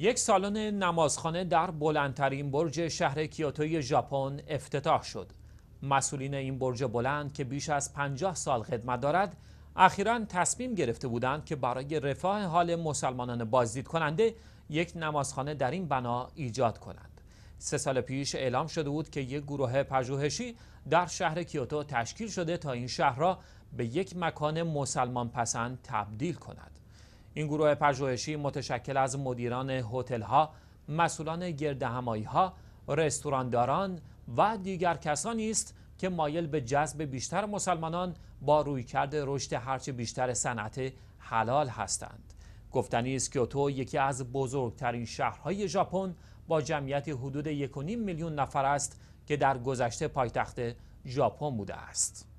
یک سالن نمازخانه در بلندترین برج شهر کیوتوی ژاپن افتتاح شد. مسئولین این برج بلند که بیش از 50 سال خدمت دارد، اخیرا تصمیم گرفته بودند که برای رفاه حال مسلمانان بازدید کننده یک نمازخانه در این بنا ایجاد کنند. سه سال پیش اعلام شده بود که یک گروه پژوهشی در شهر کیوتو تشکیل شده تا این شهر را به یک مکان مسلمان پسند تبدیل کند. این گروه پژوهشی متشکل از مدیران هتل‌ها، مسئولان گرد رستورانداران و دیگر کسانی است که مایل به جذب بیشتر مسلمانان با رویکرد رشد هرچه بیشتر صنعت حلال هستند. گفتنی است کیوتو یکی از بزرگترین شهرهای ژاپن با جمعیت حدود 1.5 میلیون نفر است که در گذشته پایتخت ژاپن بوده است.